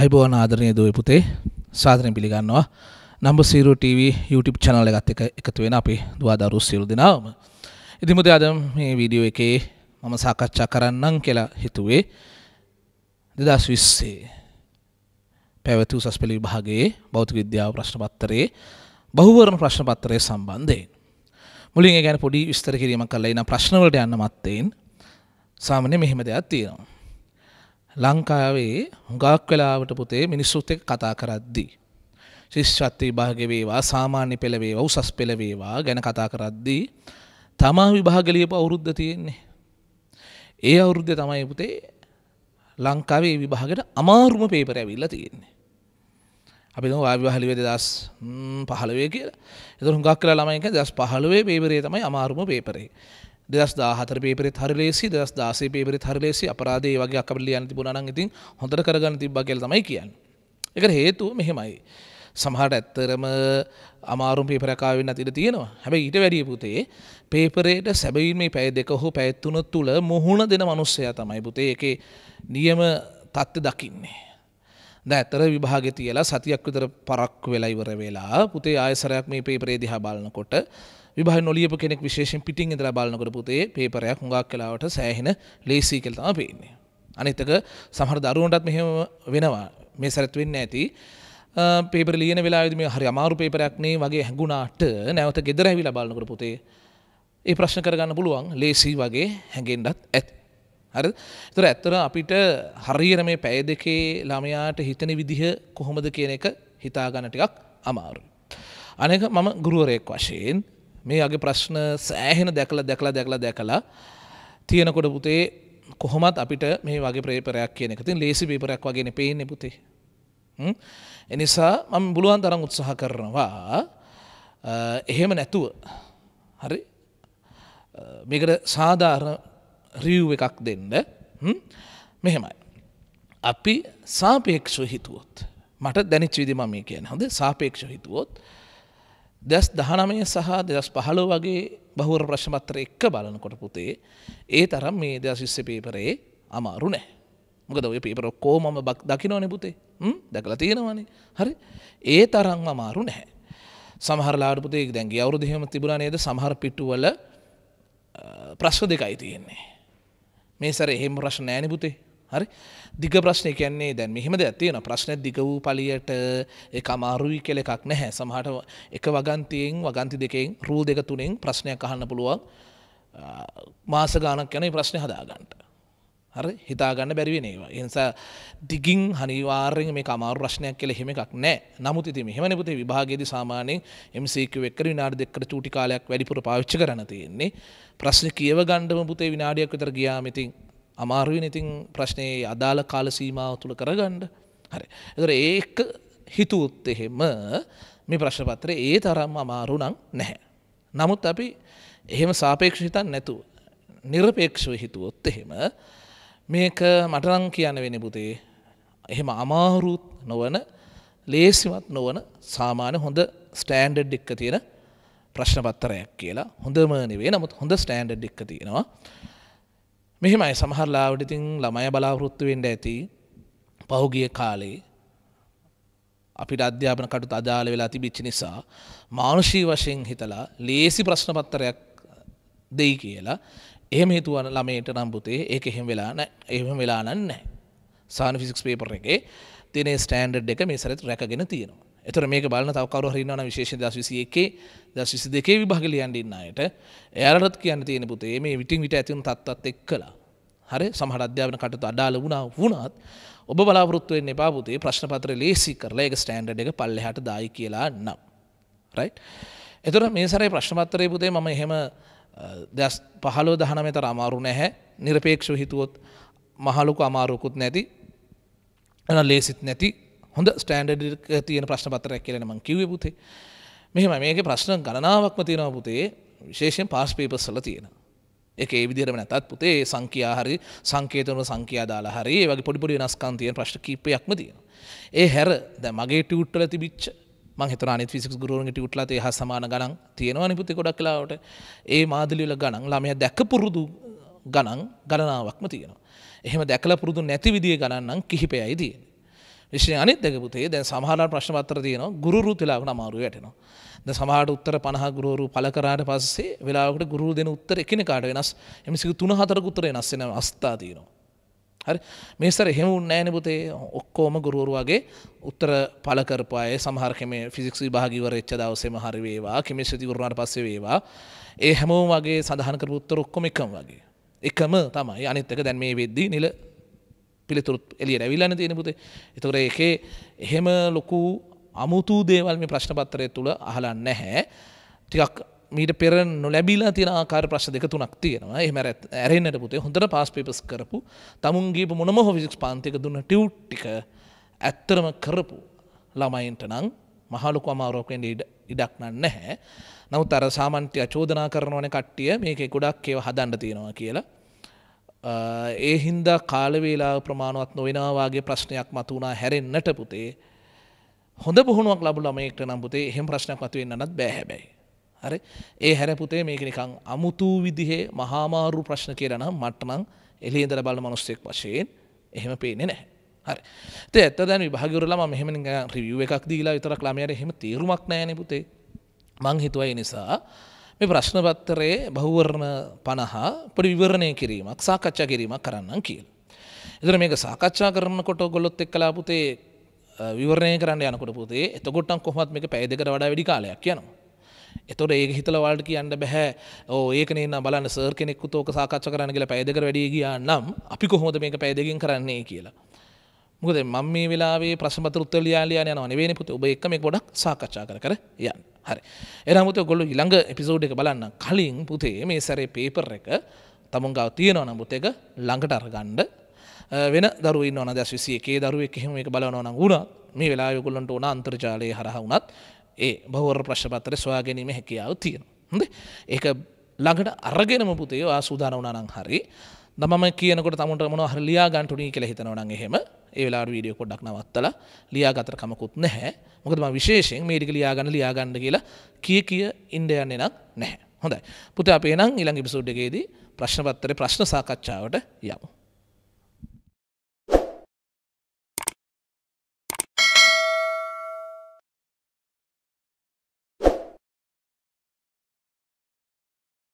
අයිබෝන ආදරනය දුව පුතේ සාදරෙන් පිළිගන්නවා නම්බ සීරු TV YouTube චනල ගත් එක එකතු වෙන අපි දවාදරු සියලු දෙනාවම ඉතිමුද අද මේ වීඩියෝ එකේ මම සාකච්ඡා කරන්නම් කියලා හිතුවේ දෙදස් විස්සේ පැවැති උසස් පෙළ විභාගයේ බෞතික විද්‍යාව ප්‍රශ්නපත්තරයේ බහුවරණ ප්‍රශ්නපත්තරය සම්බන්ධයෙන් මුලින් ගැන පොඩි විස්තර කිරීම කරලා එන ප්‍රශ්නවලට යන්න මත්තයෙන් සාමාන්‍ය මෙහෙම දෙයක් තියෙනවා ලංකාවේ හුඟක් වෙලාවට පුතේ මිනිස්සුත් එක්ක කතා කරද්දී ශිෂ්‍යත්ව විභාග වේවා සාමාන්‍ය පෙළ වේවා උසස් පෙළ වේවා ගැන කතා කරද්දී තමා විභාග ලියපු අවුරුද්ද තියෙන්නේ. ඒ අවුරුද්දේ තමයි පුතේ ලංකාවේ විභාගෙට අමාරුම පේපර් ඇවිල්ලා තියෙන්නේ. අපි දමු වායු විභාග ලිව්වේ 2015 කියලා. ඒතර හුඟක් කියලා ළමයි කියන්නේ 2015 පේපරේ තමයි අමාරුම පේපරේ. දෙදස් දාහතර පේපරිත් හරි ලේසි දෙදස් දාසේ පේපරිත් හරි ලේසි අපරාධේ වගේ අකබල යන්න තිබුණා නම් ඉතින් හොඳට කරගන්න තිබ්බා කියලා තමයි කියන්නේ ඒකට හේතුව මෙහෙමයි සමහට ඇත්තරම අමාරුම් පේපරකාවෙන් අතිට තියෙනවා හැබැ ඊට වැඩිය පුතේ පේපරයට සැබවින් මේ පැය දෙක හෝ පැත්තුන තුළ මුහුණ දෙන මනුස්සය තමයි පුතේ එක නියම තත්ත්ව දකින්නේ. ද ඇතර විභාග තියලා සතියක් විතර පරක්කු වෙලා ඉවර වෙලා පුතේ ආයසරයක් මේ පේපරේ දිහා බලනකොට විභා නොලියප කෙනෙක් විශේෂෙන් පිටින් ඉඳලා බලනකොට පුතේ පේපරයක් හුඟක් කලාවට සෑහෙන ලේසි කියලා තමයි පේන්නේ. අනිත් එක සමහර දරුවන්ටත් මෙහෙම වෙනවා. මේ සරත් වෙන්නේ ඇති. පේපර ලියන වෙලාවේදී මේ හරි අමාරු පේපරයක් නේ වගේ හැඟුණාට නැවත ගෙදර ඇවිල්ලා බලනකොට පුතේ ඒ ප්‍රශ්න කරගන්න පුළුවන් ලේසි වගේ හැඟෙන්නත් ඇති. හරි? ඒතර ඇත්තට අපිට හරියට මේ පැය දෙකේ ළමයාට හිතෙන විදිහ කොහොමද කියන එක හිතා ගන්න ටිකක් අමාරුයි. අනේක මම ගුරුවරයෙක් වශයෙන් මේ අගේ ප්‍රශ්න සෑහෙන දැකලා දැකලා දැකලා දැකලා තියෙනකොට පුතේ කොහොමත් අපිට මේ වගේ ප්‍රේපරයක් කියන එක තින් ලේසි පේපරයක් වගේන පේන්නේ පුතේ. එනිසා මම බුලුවන් තරම් උත්සාහ කරනවා එහෙම නැතුව හරි මේකට සාධාරණ රියව් එකක් දෙන්න මෙහෙමයි. අපි සාපේක්ෂව හිතුවොත් මට දැනිච්ච විදි මම මේ කියන හොඳ සාපේක්ෂව හිතුවොත් දෙස් දහනමය සහ දෙදස් පහළො වගේ බහුවර ප්‍රශ්මත්තර එක්ක බලනකොට පුතේ ඒ තරම් මේ දෙදස් විස්ස පේපරේ අමාරු නෑ මොකද ඔය පේපර ඔක්කෝ මම බක් දකිනවන පුතේ දැකලා තියෙනවනේ හරි ඒ තරම් අමාරු නැහැ සමහරලාට පුතේ දැන්ගේ අවුරුදහෙම තිබුණා නේද සමහර පිටුවල ප්‍රශ්ව දෙකයි තියෙන්නේ මේ සැර එහෙම ප්‍රශ්න නෑනි පුතේ හරි දිග ප්‍රශ්නය කියන්නේ දැන් මෙහෙම දෙයක් තියෙනවා ප්‍රශ්න දිග වූ පලියට ඒක අමාරුයි කියලා එකක් නැහැ සමහරට එක වගන්තියෙන් වගන්ති දෙකෙන් රූල් දෙක තුනෙන් ප්‍රශ්නයක් අහන්න පුළුවන් මාස ගාණක් යන මේ ප්‍රශ්නේ හදාගන්න හරි හිතාගන්න බැරි වෙන ඒවා. ඒ නිසා දිගින් අනිවාර්යෙන් මේක අමාරු ප්‍රශ්නයක් කියලා එහෙම එකක් නැහැ. නමුත් ඉතින් මෙහෙමනේ පුතේ විභාගයේදී සාමාන්‍යයෙන් MCQ එක්ක විනාඩි දෙකකට චූටි කාලයක් වැඩිපුර පාවිච්චි කරන්න තියෙන්නේ. ප්‍රශ්න කියව ගන්නම පුතේ විනාඩියක් විතර ගියාම ඉතින් අමාරුවෙන් ඉතින් ප්‍රශ්නයේ අදාළ කාල සීමාව තුළ කරගන්න හරි. එතර ඒක හිතුවොත් එහෙම මේ ප්‍රශ්නපත්‍රය ඒ තරම් අමාරු නම් නැහැ. නමුත් අපි එහෙම සාපේක්ෂ හිතන් නැතුව නිර්පේක්ෂව හිතුවොත් එහෙම මේක මටනම් කියන්න වෙන පුතේ එහෙම අමාරුත් නොවන ලේසිවත් නොවන සාමාන්‍ය හොඳ ස්ටෑන්ඩඩ් එක්ක තියෙන ප්‍රශ්නපත්තරයක් කියලා හොඳම නෙවෙයි නමුත් හොඳ ස්ටෑන්ඩඩ් එක්ක තියෙනවා මෙහෙමයි සමහරලාවට ඉතින් ළමය බලාපොරොත්තු වෙන්න ඇති පහුගිය කාලේ අපිට අධ්‍යාපන කටුත් අදාළ වෙලා තිබිච්ච නිසා මානුෂී වශයෙන් හිතලා ලේසි ප්‍රශ්නපත්තරයක් දෙයි කියලා එහෙම හිතුවන ළමයට නම් පුතේ ඒක එහෙම වෙලා නැහැ එහෙම වෙලා නැහැ සාන ෆිසික්ස් පේපර් එකේ තියෙන ස්ටෑන්ඩඩ් එක මේ සැරේ රැකගෙන තියෙනවා එතර මේක බලන්න තවකරු හරින්නවන විශේෂ දස් විසි එකේ දස් විසි දෙකේ විභාගලියන්ඩින්නයට එයාරත් කියන්න තියෙන පුතේ මේ විටින් විට ඇතිවුණු තත්ත් එක් කලා හරි සමහර අධ්‍යාපන කටතු අඩාල වුණා වුණත් ඔබ බලාපොරොත්තු වෙන්න එපා පුතේ ප්‍රශ්න පත්‍ර ලේසි කරලා ඒක ස්ටෑන්ඩඩ් එක පල්ලෙහාට දායි කියලා නම් රයිට් එතකොට මේ සැරේ ප්‍රශ්න පත්‍රයේ පුතේ මම එහෙම දස් 15 19 තර අමාරු නැහැ নিরপেক্ষව හිතුවොත් මහලුක අමාරුකුත් නැති එන ලේසිත් නැති හොඳ ස්ටෑන්ඩඩ් තියෙන ප්‍රශ්න පතරයක් කියලන මං කිව්ව පුතේ මෙහෙම මේක ප්‍රශ්න ගණනාවක්ම තියෙනවා පුතේ විශේෂයෙන් පාස් පේපස් සල තියෙන එක ඒ විදිරම නැතත් පුතේ සංකයා හරි සංකේතන සංකයා දාලා හරි වගේ පොඩිපොඩි නස්කාන්තියන ප්‍රශ්න කීපයක්ම තියෙන ඒ හැර ද මගේ ටියුට්ටල තිබිච්ච හිතන ිසික් ගරුවන්ට ුටලත හ සමාන ගනන් තියෙනවා නිපති ගොඩක් කලාවට ඒ මාදලිල ගනන් ළමය දැක පුරුදු ගණන් ගණනාවක්ම තියෙනවා. එහෙම දැකල පුරුදු නැති විදිිය ගණන්නම් කිහිපයයි තියෙන. විශෂය අනිත් දෙක පුතේ දැන් සමහර ප්‍රශ්න පත්‍ර තියෙනවා ගුරුරු තිලාකට අමාරු වැටෙනවා. දැන් සමහරට උත්තර 50 ගුරුවරු පළ කරාට පස්සේ වෙලාවකට ගුරුවරු දෙන උත්තර එකිනෙකාට වෙනස්. එමසික 3 4 උත්තර වෙනස් වෙන අවස්ථා තියෙනවා. හරි මේ සැර එහෙම වුණ නෑනේ පුතේ ඔක්කොම ගුරුවරු වගේ උත්තර පළ කරපු අය සමහර කෙමේ ෆිසික්ස් විභාග ඉවර වෙච්ච දවසේම හරි වේවා කෙමිස්ට්‍රි ඉවර වුණාට පස්සේ වේවා ඒ හැමෝම වගේ සඳහන් කරපු උත්තර ඔක්කොම එකම වගේ එකම තමයි අනිත් එක දැන් මේ වෙද්දී නිල පිළිතුරුත් එලිය ඇවිලන තියෙන පුතේ එතකොට එකේ එහෙම ලොකු අමුතු දේවල් මේ ප්‍රශ්නපත්තරය තුළ අහලන්න නැහැ ටිකක් මීට පෙර නොලැබිලා තියෙන ආකාර ප්‍රශ්න දෙක තුනක් තියෙනවා එහෙම ඇරෙන්නට පුතේ හොඳට පාස් පේපස් කරපු තමුන්ගේ මොනම හෝ ෆිසික්ස් පාන්තික දුන්න ටියුට් ටික ඇත්තරම කරපු ළමයින්ට නම් මහලුක අමාරුවකෙන් ඉඩක් නැහැ නමුත් අර සාමන්ත්‍ය චෝදනා කරනවන කට්ටිය මේක ගොඩක් ඒව හදන්න තියෙනවා කියලා ඒ හින්දා කාලවේලා ප්‍රමාණුවත් නොවෙනවාගේ ප්‍රශ්නයක් මතුවනා හැරෙන්න්නට පුතේ හොඳ බොහුණුවක් ලබු ළමයෙක්ට නම් පුතේ එහෙම ප්‍රශ්නයක් මතුවෙන්න්නත් බෑහැබැයි. හරි ඒ හැරපුතේ මේකනිකං අමුතු විදිහේ මහාමාරු ප්‍රශ්න කියරන මට්ටනං එලියදර බල මනුස්සෙක් වශයෙන් එහෙම පේනෙ නැහැ. හරි තේත දැන් විභාගරලම මෙහම රිවිය එකක් දීලා විතරක් ළමයට එහෙම තේරුමක් නෑනෙ පුතේ මං හිතුවයි නිසා මේ ප්‍රශ්න පත්‍රයේ බහුවර්ණ 50 පොඩි විවරණය කිරීමක් සාකච්ඡා කිරීමක් කරන්නම් කියලා. එතන මේක සාකච්ඡා කරනකොට ඔයගොල්ලොත් එක්කලා පුතේ විවරණය කරන්න යනකොට පුතේ එතකොට නම් කොහොමත් මේක පැය දෙකට වඩා වැඩි කාලයක් යනවා. එතකොට ඒක හිතලා ඔයාලට කියන්න බෑ. ඕ ඒක නේ නම් බලන්න සර් කෙනෙක්කුත් ඕක සාකච්ඡා කරන්න කියලා පැය දෙකට වැඩි ගියා නම් අපි කොහොමද මේක පැය දෙකකින් කරන්නේ කියලා. මොකද මම මේ වෙලාවේ ප්‍රශ්න පත්‍ර උත්තර ලියලා යනවා නෙවෙයිනේ පුතේ ඔබ එක්ක මේක පොඩක් සාකච්ඡා කර කර යන්න. හරි. එහෙනම් පුතේ ඔයගොල්ලෝ ඊළඟ එපිසෝඩ් එක බලන්න කලින් පුතේ මේ සැරේ පේපර් එක තමුන් ගාව තියෙනවා නම් පුතේ ඒක ළඟට අරගන්න වෙන දරුවෝ ඉන්නවා නම් දැස් 21 දරුවෙක් එහෙම මේක බලනවා නම් වුණත් මේ වෙලාවේ ඔයගොල්ලන්ට ඕන අන්තර්ජාලයේ හරහා වුණත් ඒ බහුවර ප්‍රශ්න පත්‍රය සොයා ගැනීමේ හැකියාව තියෙනවා. හොඳේ. ඒක ළඟට අරගෙනම පුතේ ඔයා සූදානම් වුණා නම් හරි දමම කියනකට තමට මොන හර ලියා ගන්ටුනී කෙ හිතනවන එහෙම ඒලා වීඩිය කොඩක් නවත්තල ලියා ගතර කමකුත් නැහැ මොකදම විශේෂෙන් මේඩික ලියාගන්න ලියාගන්න කියලා කිය කිය ඉන්ඩයන්න නම් නැහැ හොඳයි පුට අපේ නම් ඉළඟ පිසුඩ්ඩගේදී ප්‍රශ්නපත්තර ප්‍රශ්න සාකච්ඡාවට යමු.